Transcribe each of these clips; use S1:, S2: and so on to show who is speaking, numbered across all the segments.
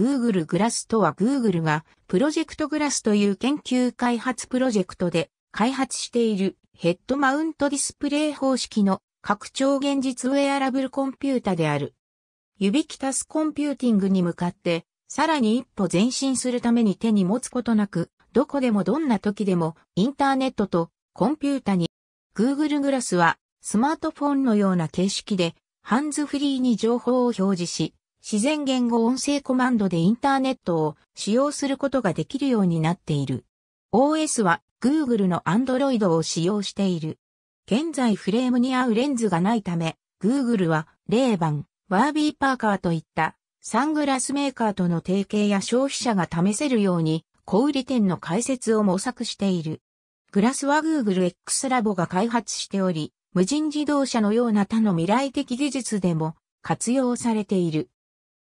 S1: Google Glass とは Google がプロジェクトグラスという研究開発プロジェクトで開発しているヘッドマウントディスプレイ方式の拡張現実ウェアラブルコンピュータである。指キタスコンピューティングに向かってさらに一歩前進するために手に持つことなくどこでもどんな時でもインターネットとコンピュータに Google グラスはスマートフォンのような形式でハンズフリーに情報を表示し自然言語音声コマンドでインターネットを使用することができるようになっている。OS は Google の Android を使用している。現在フレームに合うレンズがないため、Google はレーバン、ワービーパーカーといったサングラスメーカーとの提携や消費者が試せるように小売店の開設を模索している。グラスは Google X ラボが開発しており、無人自動車のような他の未来的技術でも活用されている。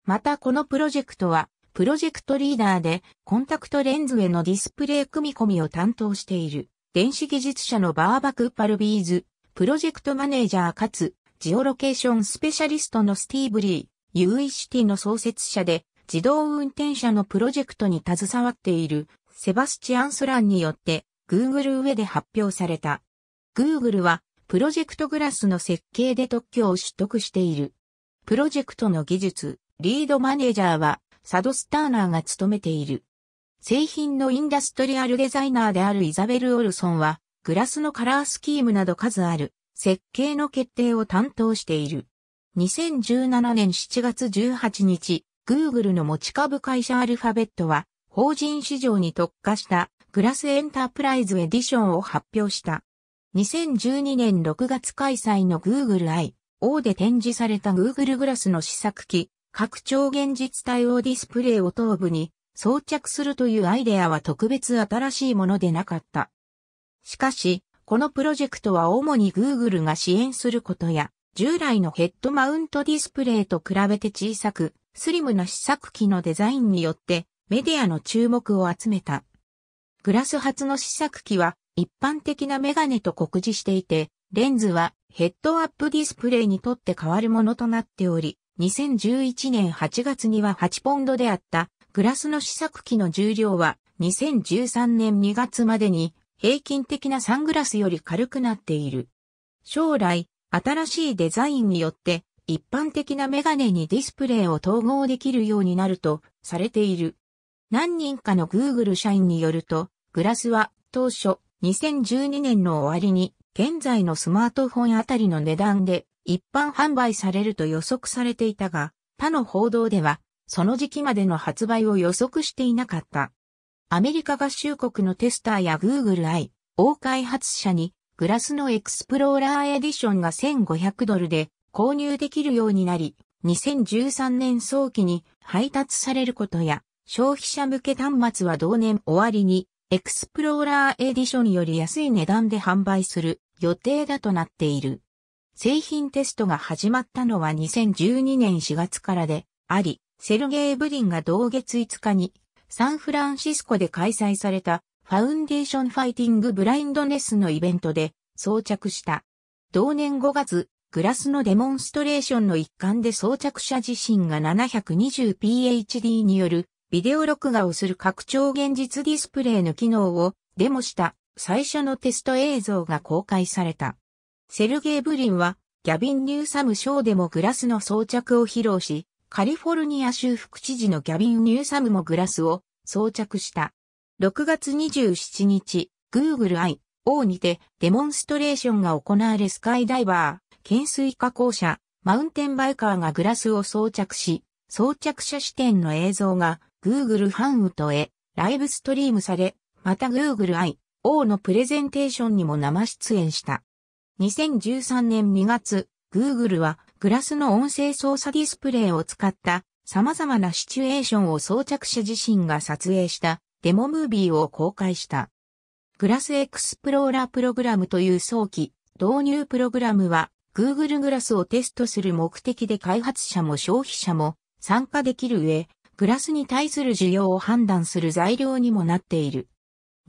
S1: またこのプロジェクトは、プロジェクトリーダーで、コンタクトレンズへのディスプレイ組み込みを担当している、電子技術者のバーバク・パルビーズ、プロジェクトマネージャーかつ、ジオロケーションスペシャリストのスティーブ・リー、ユーイシティの創設者で、自動運転車のプロジェクトに携わっている、セバスチアン・ソランによって、Google 上で発表された。Google は、プロジェクトグラスの設計で特許を取得している。プロジェクトの技術、リードマネージャーはサド・スターナーが務めている。製品のインダストリアルデザイナーであるイザベル・オルソンは、グラスのカラースキームなど数ある設計の決定を担当している。2017年7月18日、Google の持ち株会社アルファベットは、法人市場に特化したグラスエンタープライズエディションを発表した。2012年6月開催の Google I O で展示された Google グラスの試作機拡張現実体をディスプレイを頭部に装着するというアイデアは特別新しいものでなかった。しかし、このプロジェクトは主に Google が支援することや、従来のヘッドマウントディスプレイと比べて小さく、スリムな試作機のデザインによってメディアの注目を集めた。グラス発の試作機は一般的なメガネと酷似していて、レンズはヘッドアップディスプレイにとって変わるものとなっており、2011年8月には8ポンドであったグラスの試作機の重量は2013年2月までに平均的なサングラスより軽くなっている。将来、新しいデザインによって一般的なメガネにディスプレイを統合できるようになるとされている。何人かの Google 社員によると、グラスは当初2012年の終わりに現在のスマートフォンあたりの値段で一般販売されると予測されていたが、他の報道では、その時期までの発売を予測していなかった。アメリカ合衆国のテスターや Google i、大開発者に、グラスのエクスプローラーエディションが1500ドルで購入できるようになり、2013年早期に配達されることや、消費者向け端末は同年終わりに、エクスプローラーエディションより安い値段で販売する予定だとなっている。製品テストが始まったのは2012年4月からであり、セルゲイ・ブリンが同月5日にサンフランシスコで開催されたファウンデーションファイティングブラインドネスのイベントで装着した。同年5月、グラスのデモンストレーションの一環で装着者自身が 720phd によるビデオ録画をする拡張現実ディスプレイの機能をデモした最初のテスト映像が公開された。セルゲイ・ブリンは、ギャビン・ニューサム賞でもグラスの装着を披露し、カリフォルニア州副知事のギャビン・ニューサムもグラスを装着した。6月27日、Google I.O. にてデモンストレーションが行われスカイダイバー、懸垂加工車、マウンテンバイカーがグラスを装着し、装着者視点の映像が Google ハンウトへライブストリームされ、また Google I.O. のプレゼンテーションにも生出演した。2013年2月、Google はグラスの音声操作ディスプレイを使った様々なシチュエーションを装着者自身が撮影したデモムービーを公開した。グラスエクスプローラープログラムという早期導入プログラムは Google グラスをテストする目的で開発者も消費者も参加できる上、グラスに対する需要を判断する材料にもなっている。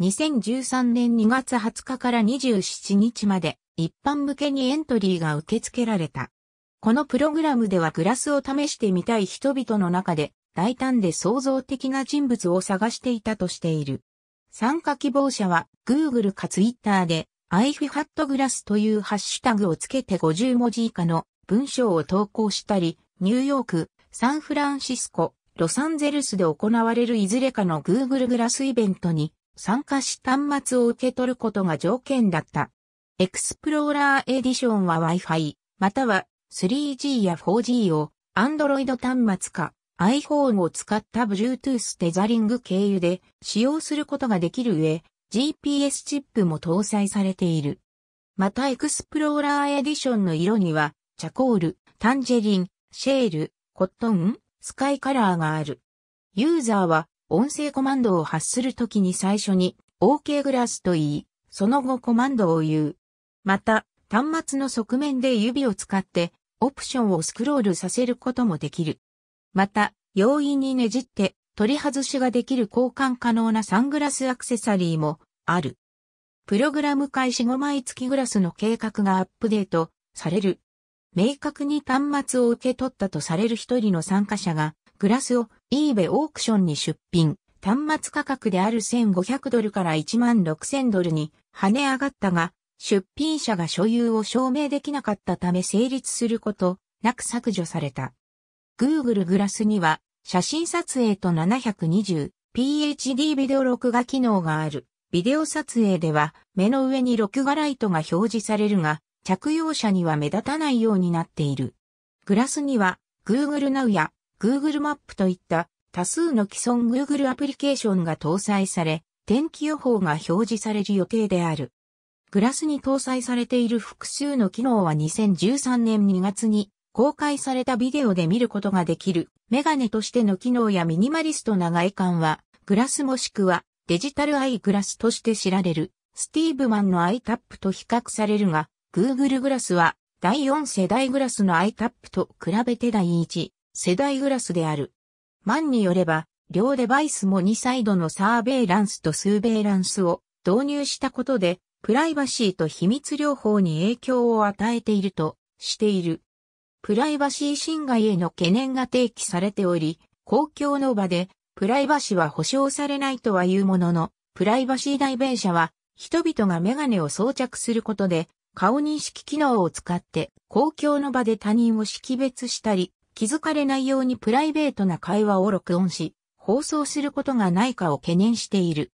S1: 2013年2月20日から27日まで一般向けにエントリーが受け付けられた。このプログラムではグラスを試してみたい人々の中で大胆で創造的な人物を探していたとしている。参加希望者は Google か Twitter で iFatGlass というハッシュタグをつけて50文字以下の文章を投稿したり、ニューヨーク、サンフランシスコ、ロサンゼルスで行われるいずれかの Google グラスイベントに参加し端末を受け取ることが条件だった。エクスプローラーエディションは Wi-Fi、または 3G や 4G を Android 端末か iPhone を使った Bluetooth テザリング経由で使用することができる上、GPS チップも搭載されている。またエクスプローラーエディションの色には、チャコール、タンジェリン、シェール、コットン、スカイカラーがある。ユーザーは音声コマンドを発するときに最初に OK グラスと言い、その後コマンドを言う。また、端末の側面で指を使って、オプションをスクロールさせることもできる。また、容易にねじって、取り外しができる交換可能なサングラスアクセサリーもある。プログラム開始後毎月グラスの計画がアップデートされる。明確に端末を受け取ったとされる一人の参加者が、グラスを eBay オークションに出品。端末価格である1500ドルから1 6000ドルに跳ね上がったが、出品者が所有を証明できなかったため成立することなく削除された。Google グラスには写真撮影と 720phd ビデオ録画機能がある。ビデオ撮影では目の上に録画ライトが表示されるが着用者には目立たないようになっている。グラスには Google Now や Google マップといった多数の既存 Google アプリケーションが搭載され天気予報が表示される予定である。グラスに搭載されている複数の機能は2013年2月に公開されたビデオで見ることができる。メガネとしての機能やミニマリストな外観は、グラスもしくはデジタルアイグラスとして知られる、スティーブマンのアイタップと比較されるが、Google グラスは第4世代グラスのアイタップと比べて第1世代グラスである。マンによれば、両デバイスも2サイドのサーベイランスとスーベイランスを導入したことで、プライバシーと秘密療法に影響を与えているとしている。プライバシー侵害への懸念が提起されており、公共の場でプライバシーは保障されないとは言うものの、プライバシー代弁者は人々がメガネを装着することで顔認識機能を使って公共の場で他人を識別したり、気づかれないようにプライベートな会話を録音し、放送することがないかを懸念している。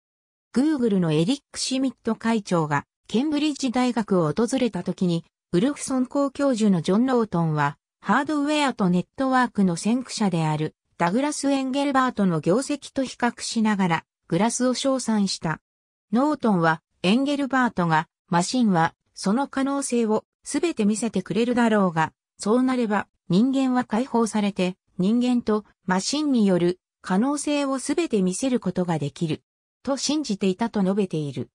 S1: Google のエリック・シミット会長がケンブリッジ大学を訪れた時に、ウルフソン校教授のジョン・ノートンは、ハードウェアとネットワークの先駆者であるダグラス・エンゲルバートの業績と比較しながら、グラスを称賛した。ノートンは、エンゲルバートが、マシンは、その可能性をすべて見せてくれるだろうが、そうなれば、人間は解放されて、人間とマシンによる可能性をすべて見せることができる。と信じていたと述べている。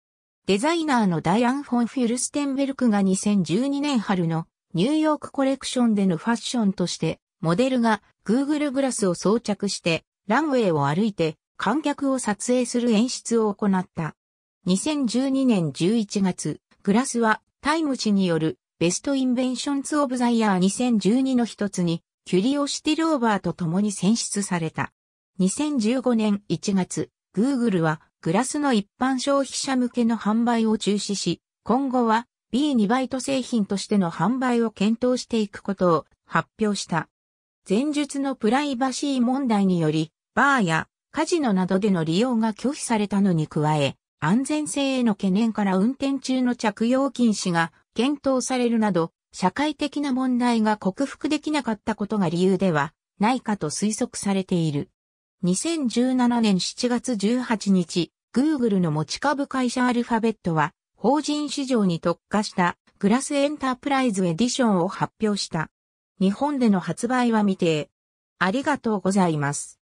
S1: デザイナーのダイアン・フォン・フィルステンベルクが2012年春のニューヨークコレクションでのファッションとして、モデルが Google グラスを装着してランウェイを歩いて観客を撮影する演出を行った。2012年11月、グラスはタイム誌によるベストインベンションツオブ・ザ・イヤー2012の一つにキュリオシティ・ローバーと共に選出された。2015年1月、Google はグラスの一般消費者向けの販売を中止し、今後は B2 バイト製品としての販売を検討していくことを発表した。前述のプライバシー問題により、バーやカジノなどでの利用が拒否されたのに加え、安全性への懸念から運転中の着用禁止が検討されるなど、社会的な問題が克服できなかったことが理由ではないかと推測されている。2017年7月18日、Google の持ち株会社アルファベットは、法人市場に特化したグラスエンタープライズエディションを発表した。日本での発売は未定。ありがとうございます。